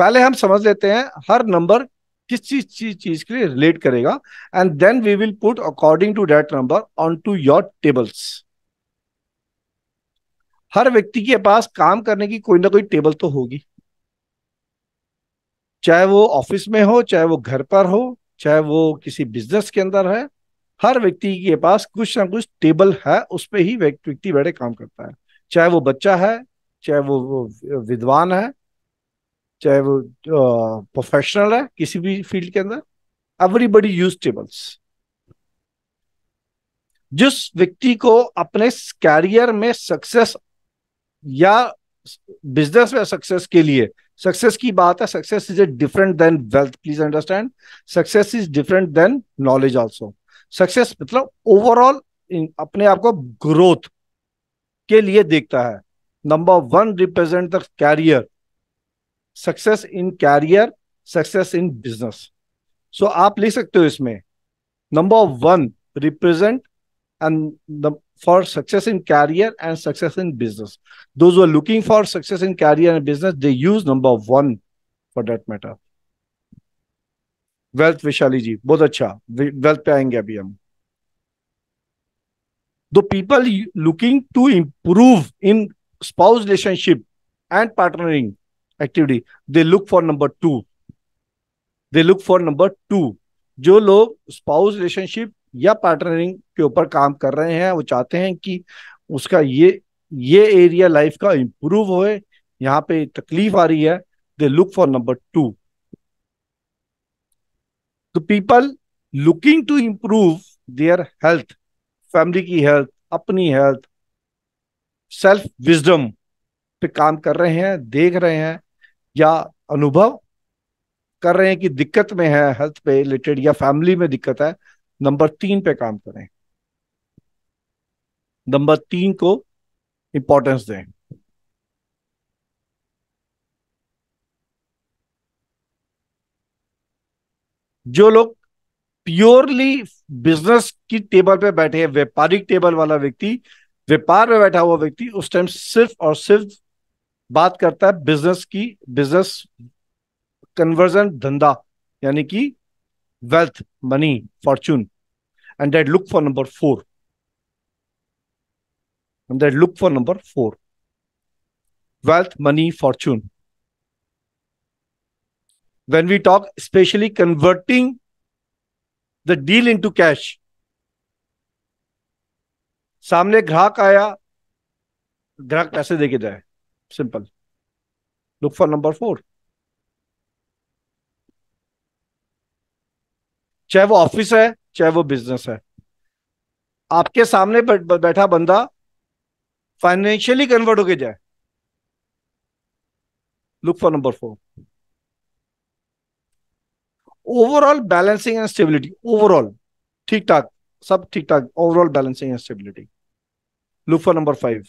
पहले हम समझ लेते हैं हर नंबर किस चीज चीज चीज के लिए रिलेट करेगा and then we will put according to that number on to your tables हर व्यक्ति के पास काम करने की कोई ना कोई टेबल तो होगी चाहे वो ऑफिस में हो चाहे वो घर पर हो चाहे वो किसी बिजनेस के अंदर है हर व्यक्ति के पास कुछ ना कुछ टेबल है उस पर ही व्यक्ति बैठे काम करता है चाहे वो बच्चा है चाहे वो विद्वान है चाहे वो प्रोफेशनल है किसी भी फील्ड के अंदर एवरीबडी यूज टेबल्स जिस व्यक्ति को अपने कैरियर में सक्सेस या बिजनेस में सक्सेस के लिए सक्सेस की बात है success is a different than wealth please understand success is different than knowledge also success मतलब ओवरऑल अपने आप को ग्रोथ के लिए देखता है number one represent the career success in career success in business so आप लिख सकते हो इसमें number one represent and for success in career and success in business those looking for success in career and business they use number one for that matter wealth Vishali ji बहुत अच्छा wealth पे आएंगे अभी हम those people looking to improve in spouse relationship and partnering activity they look for number two they look for number two जो लोग spouse relationship या partnering के ऊपर काम कर रहे हैं वो चाहते हैं कि उसका ये ये एरिया लाइफ का इंप्रूव होए यहाँ पे तकलीफ आ रही है they look for number two the people looking to improve their health family की हेल्थ अपनी हेल्थ सेल्फ विजडम पे काम कर रहे हैं देख रहे हैं या अनुभव कर रहे हैं कि दिक्कत में है हेल्थ पे रिलेटेड या फैमिली में दिक्कत है नंबर तीन पे काम करें नंबर तीन को इंपॉर्टेंस दें जो लोग प्योरली बिजनेस की टेबल पे बैठे हैं व्यापारिक टेबल वाला व्यक्ति व्यापार में बैठा हुआ व्यक्ति उस टाइम सिर्फ और सिर्फ बात करता है बिजनेस की बिजनेस कन्वर्जन धंधा यानी कि wealth money fortune and that look for number four and that look for number four money fortune when we talk specially converting the deal into cash सामने ग्राहक आया ग्राहक पैसे देके जाए simple. Look for number four. चाहे वो office है चाहे वो बिजनेस है आपके सामने बैठा बंदा फाइनेंशियली कन्वर्ट होके जाए look for number four overall balancing and stability overall ठीक ठाक सब ठीक ठाक overall balancing and stability look for number five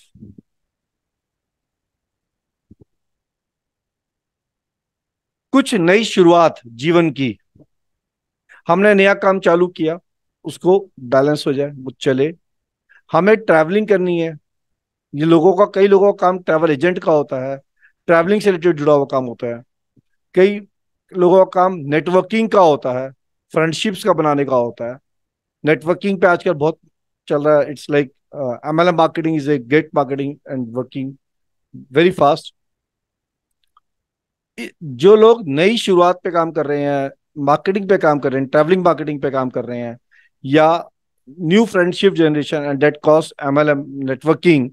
कुछ नई शुरुआत जीवन की हमने नया काम चालू किया उसको बैलेंस हो जाए वो चले हमें ट्रैवलिंग करनी है ये लोगों का कई लोगों का काम ट्रैवल एजेंट का होता है ट्रैवलिंग से रिलेटेड जुड़ा हुआ काम होता है कई लोगों का काम नेटवर्किंग का होता है फ्रेंडशिप्स का बनाने का होता है नेटवर्किंग पे आजकल बहुत चल रहा है it's like M L M marketing is a gate marketing and working very fast जो लोग नई शुरुआत पे काम कर रहे हैं मार्केटिंग पे काम कर रहे हैं ट्रैवलिंग मार्केटिंग पे काम कर रहे हैं या new friendship generation and date cost M L M networking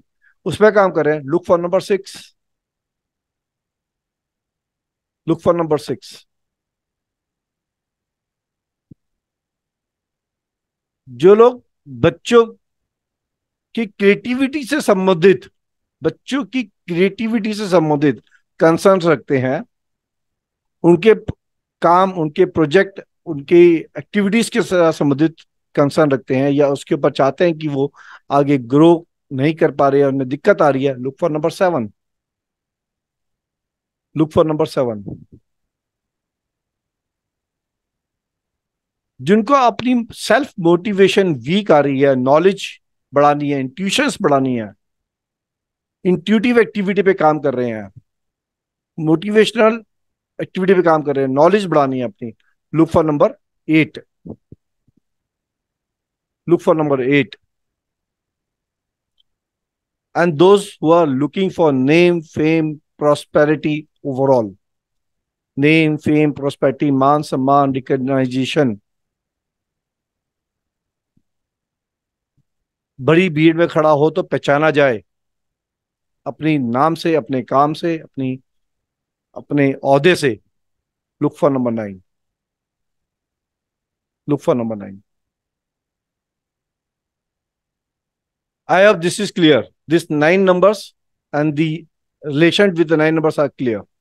पर काम कर रहे हैं look for number six look for number six जो लोग बच्चों की क्रिएटिविटी से संबंधित बच्चों की क्रिएटिविटी से संबंधित कंसर्न रखते हैं उनके काम उनके प्रोजेक्ट उनकी एक्टिविटीज के संबंधित कंसर्न रखते हैं या उसके ऊपर चाहते हैं कि वो आगे ग्रो नहीं कर पा रहे हैं उनमें दिक्कत आ रही है look for number seven look for number seven जिनको अपनी सेल्फ मोटिवेशन वीक आ रही है नॉलेज बढ़ानी है इंट्यूशंस बढ़ानी है इंट्यूटिव एक्टिविटी पे काम कर रहे हैं मोटिवेशनल एक्टिविटी पे काम कर रहे हैं नॉलेज बढ़ानी है अपनी look for number eight look for number eight and those who are looking for name fame prosperity overall name fame prosperity मान सम्मान रिकग्नाइजेशन बड़ी भीड़ में खड़ा हो तो पहचाना जाए अपनी नाम से अपने काम से अपनी अपने अहदे से look number nine look number nine I have this is clear this nine numbers and the relation with the nine numbers are clear